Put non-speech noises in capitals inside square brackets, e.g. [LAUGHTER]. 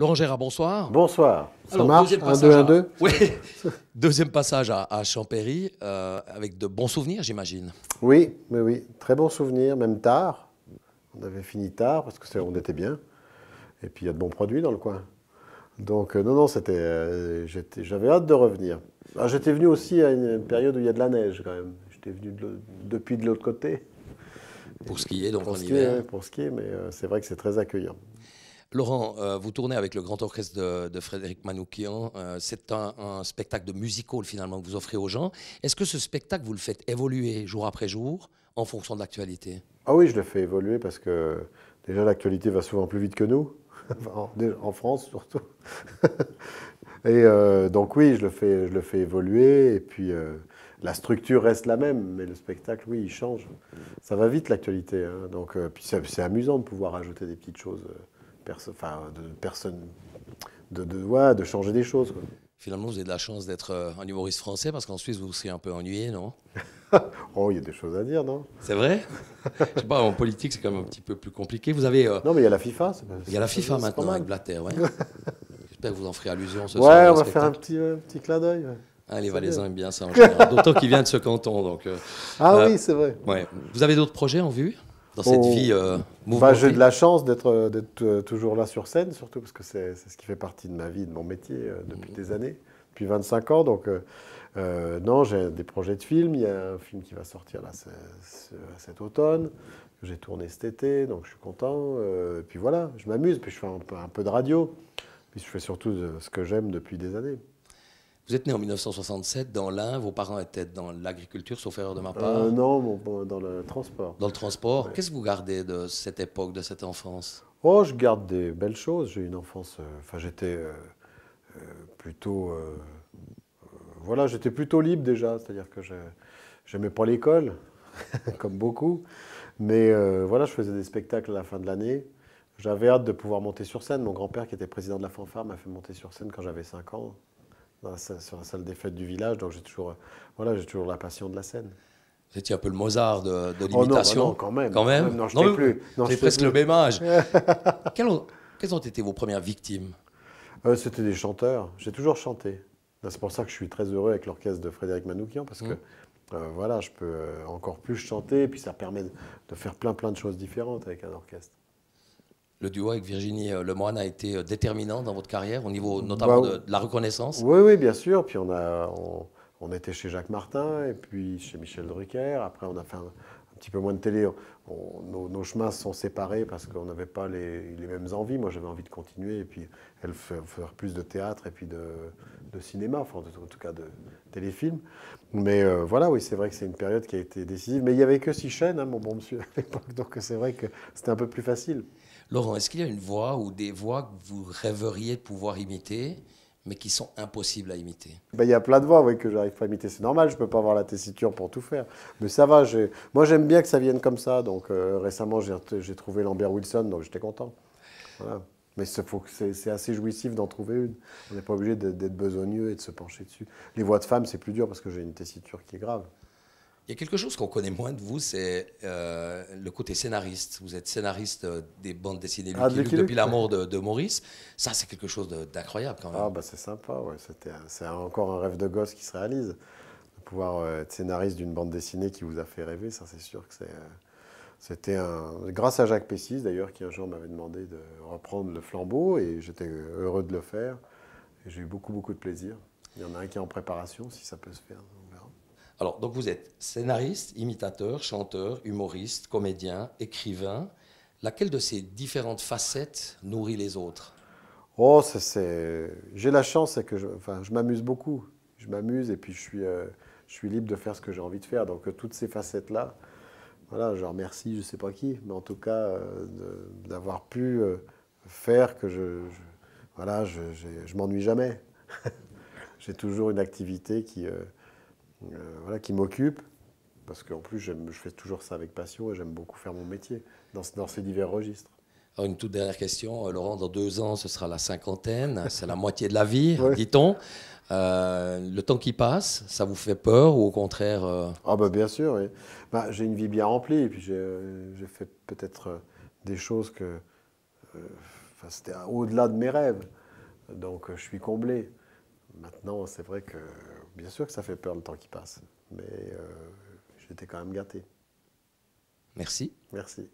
Laurent Gérard, bonsoir. Bonsoir. Ça marche Deuxième passage à, Champéry, euh, avec de bons souvenirs, j'imagine. Oui, mais oui, très bons souvenirs, même tard. On avait fini tard, parce que on était bien. Et puis, il y a de bons produits dans le coin. Donc, euh, non, non, c'était, euh, j'avais hâte de revenir. Ah, j'étais venu aussi à une période où il y a de la neige, quand même. J'étais venu depuis de l'autre côté. Pour skier, donc pour en hiver. Pour skier, mais c'est vrai que c'est très accueillant. Laurent, euh, vous tournez avec le grand orchestre de, Frédéric Manoukian. Euh, c'est un, spectacle de musical finalement que vous offrez aux gens. Est-ce que ce spectacle, vous le faites évoluer jour après jour en fonction de l'actualité Ah oui, je le fais évoluer parce que déjà l'actualité va souvent plus vite que nous, [LAUGHS] en, France surtout. [LAUGHS] et euh, donc oui, je le, fais, je le fais évoluer et puis la structure reste la même, mais le spectacle, oui, il change. Ça va vite l'actualité. Hein. Donc, puis c'est amusant de pouvoir ajouter des petites choses perso de personnes, de, de, de, changer des choses. Finalement, vous avez de la chance d'être euh, un humoriste français parce qu'en Suisse, vous vous seriez un peu ennuyé, non [LAUGHS] Oh, il y a des choses à dire, non C'est vrai Je sais pas, en politique, c'est quand même un petit peu plus compliqué. Vous avez. Euh, non, mais il y a la FIFA. Il y a la FIFA maintenant avec Blatter, ouais. J'espère que vous en ferez allusion ce soir. Ouais, on va faire un petit, petit clin d'œil. les Valaisans aiment bien ça en général. D'autant qu'il vient de ce canton. Donc, euh, ah oui, c'est vrai. Ouais. Vous avez d'autres projets en vue dans cette vie euh, J'ai de la chance d'être euh, euh, toujours là sur scène, surtout parce que c'est ce qui fait partie de ma vie, de mon métier euh, depuis mm. des années, depuis 25 ans. Donc, non, j'ai des projets de films. Il y a un film qui va sortir là cet automne, que j'ai tourné cet été, donc je suis content. et puis voilà, je m'amuse, puis je fais un peu, un peu de radio, puis je fais surtout ce que j'aime depuis des années. Vous êtes né en 1967 dans l'Ain, vos parents étaient dans l'agriculture, sauf erreur de ma euh, part Non, dans le transport. Dans le transport Qu'est-ce que vous gardez de cette époque, de cette enfance Oh, je garde des belles choses. J'ai une enfance. Euh, enfin, j'étais euh, plutôt. voilà, j'étais plutôt libre déjà. C'est-à-dire que je n'aimais pas l'école, [LAUGHS] comme beaucoup. Mais voilà, je faisais des spectacles à la fin de l'année. J'avais hâte de pouvoir monter sur scène. Mon grand-père, qui était président de la fanfare, m'a fait monter sur scène quand j'avais 5 ans sur la salle des fêtes du village, donc j'ai toujours, voilà, j'ai toujours la passion de la scène. Vous un peu le Mozart de, oh bah l'imitation. non, quand même. Quand même. non, je plus. C'est presque le même âge. [LAUGHS] Quelles ont, été vos premières victimes euh, C'était des chanteurs. J'ai toujours chanté. C'est pour ça que je suis très heureux avec l'orchestre de Frédéric Manoukian, parce que mmh. euh, voilà, je peux euh, encore plus chanter, et puis ça permet de faire plein plein de choses différentes avec un orchestre le duo avec Virginie euh, Lemoine a été euh, déterminant dans votre carrière, au niveau notamment bah, de, la reconnaissance Oui, oui, bien sûr. Puis on, a, on, était chez Jacques Martin, et puis chez Michel Drucker. Après, on a fait un, petit peu moins de télé. nos, chemins se sont séparés parce qu'on n'avait pas les, les, mêmes envies. Moi, j'avais envie de continuer, et puis elle faire, plus de théâtre et puis de, de cinéma, enfin, en tout cas de téléfilm. Mais euh, voilà, oui, c'est vrai que c'est une période qui a été décisive. Mais il n'y avait que six chaînes, hein, mon bon monsieur, à l'époque. Donc c'est vrai que c'était un peu plus facile. Laurent, est-ce qu'il y a une voix ou des voix que vous rêveriez de pouvoir imiter mais qui sont impossibles à imiter. Ben, il y a plein de voix oui, que j'arrive pas à imiter, c'est normal, je ne peux pas avoir la tessiture pour tout faire. Mais ça va, moi j'aime bien que ça vienne comme ça, donc euh, récemment j'ai trouvé Lambert Wilson, donc j'étais content. Mais c'est assez jouissif d'en trouver une. On n'est pas obligé d'être besogneux et de se pencher dessus. Les voix de femmes, c'est plus dur parce que j'ai une tessiture qui est grave. Il y a quelque chose qu'on connaît moins de vous, c'est euh, le côté scénariste. Vous êtes scénariste euh, des bandes dessinées ah, depuis la mort de, Maurice. Ça, c'est quelque chose d'incroyable quand même. Ah, bah, c'est sympa, ouais. C'est encore un rêve de gosse qui se réalise. De pouvoir euh, être scénariste d'une bande dessinée qui vous a fait rêver, ça, c'est sûr que c'est. C'était grâce à Jacques Pessis, d'ailleurs, qui un jour m'avait demandé de reprendre le flambeau et j'étais heureux de le faire. J'ai eu beaucoup, beaucoup de plaisir. Il y en a un qui est en préparation, si ça peut se faire. Alors, donc vous êtes scénariste, imitateur, chanteur, humoriste, comédien, écrivain. Laquelle de ces différentes facettes nourrit les autres Oh, c'est. J'ai la chance, c'est que je, je m'amuse beaucoup. Je m'amuse et puis je suis, euh, je suis libre de faire ce que j'ai envie de faire. Donc, euh, toutes ces facettes-là, voilà, je remercie je ne sais pas qui, mais en tout cas, euh, d'avoir pu faire que je. je voilà, je, je m'ennuie jamais. [LAUGHS] j'ai toujours une activité qui euh, voilà, qui m'occupe, parce qu'en plus, je fais toujours ça avec passion et j'aime beaucoup faire mon métier dans, ces divers registres. une toute dernière question, euh, Laurent. Dans deux ans, ce sera la cinquantaine. C'est la moitié de la vie, [LAUGHS] dit-on. Euh, le temps qui passe, ça vous fait peur ou au contraire Ah bah, bien sûr. Bah, j'ai une vie bien remplie puis j'ai fait peut-être des choses que c'était au-delà de mes rêves. Donc je suis comblé. Maintenant, c'est vrai que Bien sûr que ça fait peur le temps qui passe, mais euh, j'étais quand même gâté. Merci. Merci.